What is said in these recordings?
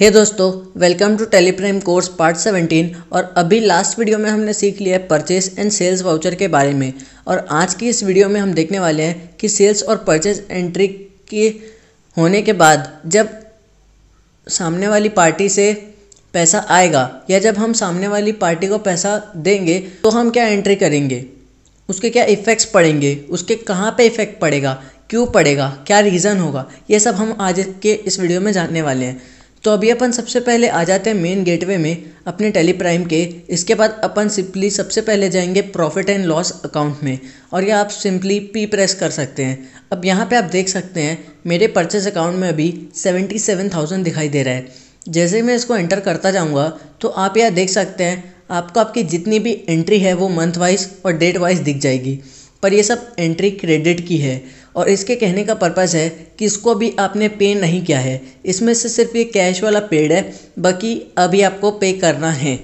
हे hey दोस्तों welcome to Tally Prime course part 17 और अभी लास्ट वीडियो में हमने सीख लिया है परचेज एंड सेल्स वाउचर के बारे में और आज की इस वीडियो में हम देखने वाले हैं कि सेल्स और परचेज एंट्री के होने के बाद जब सामने वाली पार्टी से पैसा आएगा या जब हम सामने वाली पार्टी को पैसा देंगे तो हम क्या एंट्री करेंगे उसके क्या इफ़ेक्ट्स पड़ेंगे उसके कहाँ पर इफ़ेक्ट पड़ेगा क्यों पड़ेगा क्या रीज़न होगा ये सब हम आज के इस वीडियो में जानने वाले हैं तो अभी अपन सबसे पहले आ जाते हैं मेन गेटवे में अपने टेली प्राइम के इसके बाद अपन सिंपली सबसे पहले जाएंगे प्रॉफिट एंड लॉस अकाउंट में और यह आप सिंपली पी प्रेस कर सकते हैं अब यहाँ पे आप देख सकते हैं मेरे परचेस अकाउंट में अभी सेवेंटी सेवन थाउजेंड दिखाई दे रहा है जैसे मैं इसको एंटर करता जाऊँगा तो आप यह देख सकते हैं आपको आपकी जितनी भी एंट्री है वो मंथ वाइज और डेट वाइज दिख जाएगी पर यह सब एंट्री क्रेडिट की है और इसके कहने का पर्पज़ है कि इसको भी आपने पे नहीं किया है इसमें से सिर्फ ये कैश वाला पेड है बाकी अभी आपको पे करना है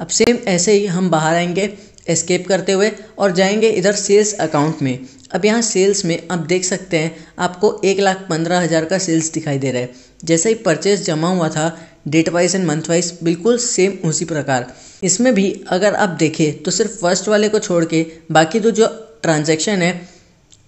अब सेम ऐसे ही हम बाहर आएंगे एस्केप करते हुए और जाएंगे इधर सेल्स अकाउंट में अब यहाँ सेल्स में आप देख सकते हैं आपको एक लाख पंद्रह हज़ार का सेल्स दिखाई दे रहा है जैसे ही परचेज जमा हुआ था date wise and month wise बिल्कुल सेम उसी प्रकार इसमें भी अगर आप देखें तो सिर्फ फर्स्ट वाले को छोड़ के बाकी तो जो ट्रांजेक्शन है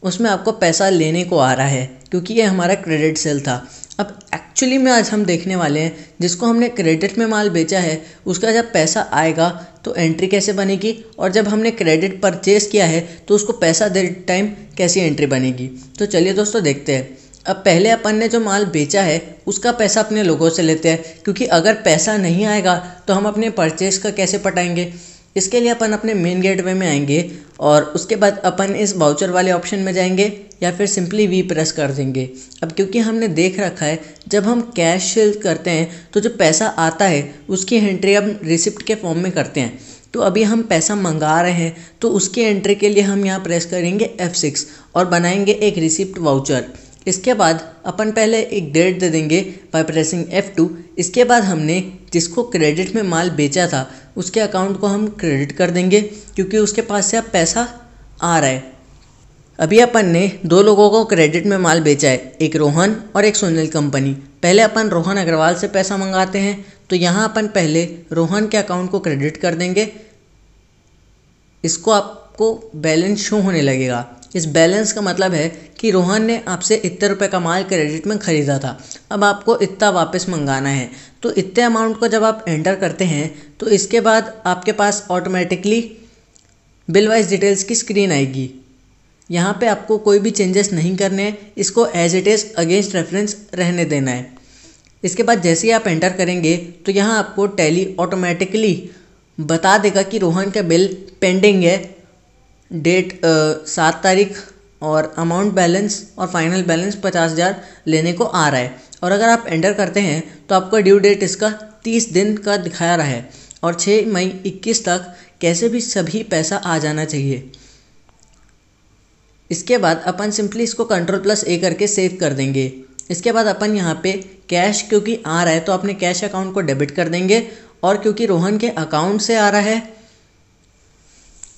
उसमें आपको पैसा लेने को आ रहा है क्योंकि ये हमारा क्रेडिट सेल था अब एक्चुअली में आज हम देखने वाले हैं जिसको हमने क्रेडिट में माल बेचा है उसका जब पैसा आएगा तो एंट्री कैसे बनेगी और जब हमने क्रेडिट परचेज़ किया है तो उसको पैसा दे टाइम कैसी एंट्री बनेगी तो चलिए दोस्तों देखते हैं अब पहले अपन ने जो माल बेचा है उसका पैसा अपने लोगों से लेते हैं क्योंकि अगर पैसा नहीं आएगा तो हम अपने परचेज़ का कैसे पटाएंगे इसके लिए अपन अपने मेन गेटवे में आएंगे और उसके बाद अपन इस वाउचर वाले ऑप्शन में जाएंगे या फिर सिंपली वी प्रेस कर देंगे अब क्योंकि हमने देख रखा है जब हम कैश करते हैं तो जो पैसा आता है उसकी एंट्री हम रिसिप्ट के फॉर्म में करते हैं तो अभी हम पैसा मंगा रहे हैं तो उसकी एंट्री के लिए हम यहाँ प्रेस करेंगे F6 और बनाएंगे एक रिसिप्ट वाउचर इसके बाद अपन पहले एक डेट दे देंगे बाय प्रेसिंग F2 इसके बाद हमने जिसको क्रेडिट में माल बेचा था उसके अकाउंट को हम क्रेडिट कर देंगे क्योंकि उसके पास से अब पैसा आ रहा है अभी अपन ने दो लोगों को क्रेडिट में माल बेचा है एक रोहन और एक सुनील कंपनी पहले अपन रोहन अग्रवाल से पैसा मंगाते हैं तो यहाँ अपन पहले रोहन के अकाउंट को क्रेडिट कर देंगे इसको आपको बैलेंस शो होने लगेगा इस बैलेंस का मतलब है कि रोहन ने आपसे इतने रुपये का माल क्रेडिट में ख़रीदा था अब आपको इतना वापस मंगाना है तो इतने अमाउंट को जब आप एंटर करते हैं तो इसके बाद आपके पास ऑटोमेटिकली बिल वाइज डिटेल्स की स्क्रीन आएगी यहाँ पे आपको कोई भी चेंजेस नहीं करने हैं इसको as it is against reference रहने देना है इसके बाद जैसे ही आप एंटर करेंगे तो यहाँ आपको टैली ऑटोमेटिकली बता देगा कि रोहन का बिल पेंडिंग है डेट सात तारीख और अमाउंट बैलेंस और फाइनल बैलेंस पचास हज़ार लेने को आ रहा है और अगर आप एंटर करते हैं तो आपका ड्यू डेट इसका तीस दिन का दिखाया रहा है और छः मई इक्कीस तक कैसे भी सभी पैसा आ जाना चाहिए इसके बाद अपन सिंपली इसको कंट्रोल प्लस ए करके सेव कर देंगे इसके बाद अपन यहाँ पे कैश क्योंकि आ रहा है तो अपने कैश अकाउंट को डेबिट कर देंगे और क्योंकि रोहन के अकाउंट से आ रहा है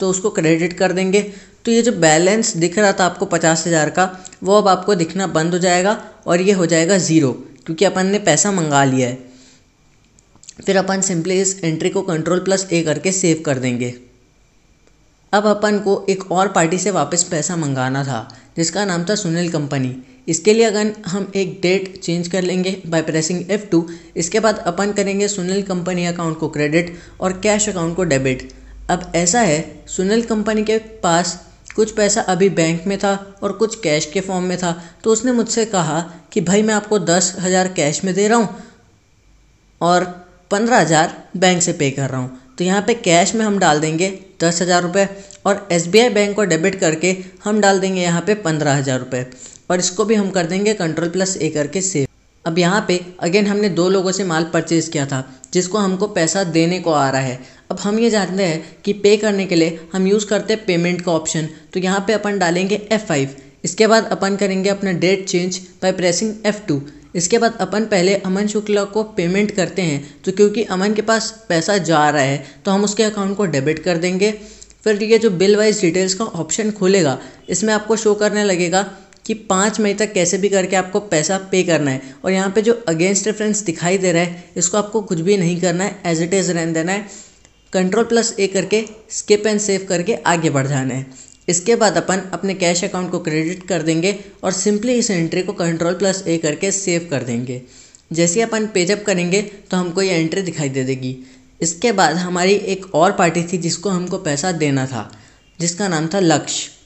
तो उसको क्रेडिट कर देंगे तो ये जो बैलेंस दिख रहा था आपको पचास हज़ार का वो अब आपको दिखना बंद हो जाएगा और ये हो जाएगा ज़ीरो क्योंकि अपन ने पैसा मंगा लिया है फिर अपन सिंपली इस एंट्री को कंट्रोल प्लस ए करके सेव कर देंगे अब अपन को एक और पार्टी से वापस पैसा मंगाना था जिसका नाम था सुनील कंपनी इसके लिए अगर हम एक डेट चेंज कर लेंगे बाय प्रेसिंग एफ टू इसके बाद अपन करेंगे सुनील कंपनी अकाउंट को क्रेडिट और कैश अकाउंट को डेबिट अब ऐसा है सुनील कंपनी के पास कुछ पैसा अभी बैंक में था और कुछ कैश के फॉर्म में था तो उसने मुझसे कहा कि भाई मैं आपको दस हज़ार कैश में दे रहा हूँ और पंद्रह हज़ार बैंक से पे कर रहा हूँ तो यहाँ पे कैश में हम डाल देंगे दस हज़ार रुपये और एस बैंक को डेबिट करके हम डाल देंगे यहाँ पे पंद्रह हज़ार रुपये और इसको भी हम कर देंगे कंट्रोल प्लस ए करके सेव अब यहाँ पे अगेन हमने दो लोगों से माल परचेज़ किया था जिसको हमको पैसा देने को आ रहा है अब हम ये जानते हैं कि पे करने के लिए हम यूज़ करते हैं पेमेंट का ऑप्शन तो यहाँ पे अपन डालेंगे F5 इसके बाद अपन करेंगे अपना date change by pressing F2 इसके बाद अपन पहले अमन शुक्ला को पेमेंट करते हैं तो क्योंकि अमन के पास पैसा जा रहा है तो हम उसके अकाउंट को डेबिट कर देंगे फिर ये जो बिल वाइज डिटेल्स का ऑप्शन खुलेगा इसमें आपको शो करने लगेगा कि पाँच मई तक कैसे भी करके आपको पैसा पे करना है और यहाँ पे जो अगेंस्ट रेफरेंस दिखाई दे रहा है इसको आपको कुछ भी नहीं करना है एज इट इज़ रहने देना है कंट्रोल प्लस ए करके स्किप एंड सेव करके आगे बढ़ जाना है इसके बाद अपन अपने कैश अकाउंट को क्रेडिट कर देंगे और सिंपली इस एंट्री को कंट्रोल प्लस ए करके सेव कर देंगे जैसे अपन पेजअप करेंगे तो हमको ये एंट्री दिखाई दे देगी इसके बाद हमारी एक और पार्टी थी जिसको हमको पैसा देना था जिसका नाम था लक्ष्य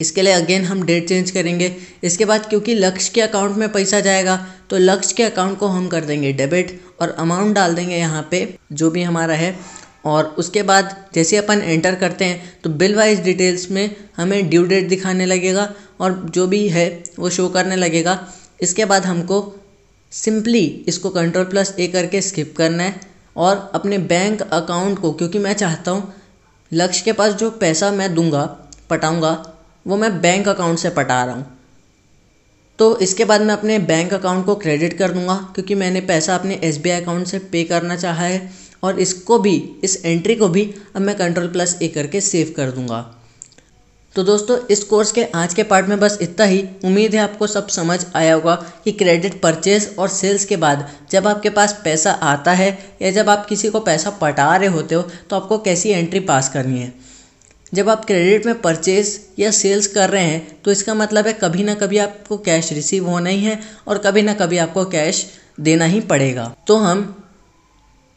इसके लिए अगेन हम डेट चेंज करेंगे इसके बाद क्योंकि लक्ष्य के अकाउंट में पैसा जाएगा तो लक्ष्य के अकाउंट को हम कर देंगे डेबिट और अमाउंट डाल देंगे यहाँ पे जो भी हमारा है और उसके बाद जैसे अपन एंटर करते हैं तो बिल वाइज डिटेल्स में हमें ड्यू डेट दिखाने लगेगा और जो भी है वो शो करने लगेगा इसके बाद हमको सिंपली इसको कंट्रोल प्लस ए करके स्किप करना है और अपने बैंक अकाउंट को क्योंकि मैं चाहता हूँ लक्ष्य के पास जो पैसा मैं दूंगा पटाऊँगा वो मैं बैंक अकाउंट से पटा रहा हूँ तो इसके बाद मैं अपने बैंक अकाउंट को क्रेडिट कर दूंगा क्योंकि मैंने पैसा अपने एस अकाउंट से पे करना चाहा है और इसको भी इस एंट्री को भी अब मैं कंट्रोल प्लस ए करके सेव कर दूंगा तो दोस्तों इस कोर्स के आज के पार्ट में बस इतना ही उम्मीद है आपको सब समझ आया होगा कि क्रेडिट परचेज और सेल्स के बाद जब आपके पास पैसा आता है या जब आप किसी को पैसा पटा रहे होते हो तो आपको कैसी एंट्री पास करनी है जब आप क्रेडिट में परचेस या सेल्स कर रहे हैं तो इसका मतलब है कभी ना कभी आपको कैश रिसीव होना ही है और कभी ना कभी आपको कैश देना ही पड़ेगा तो हम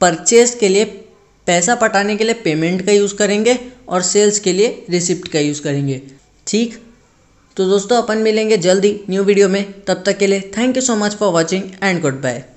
परचेस के लिए पैसा पटाने के लिए पेमेंट का यूज़ करेंगे और सेल्स के लिए रिसिप्ट का यूज़ करेंगे ठीक तो दोस्तों अपन मिलेंगे जल्दी न्यू वीडियो में तब तक के लिए thank you so much for watching and good bye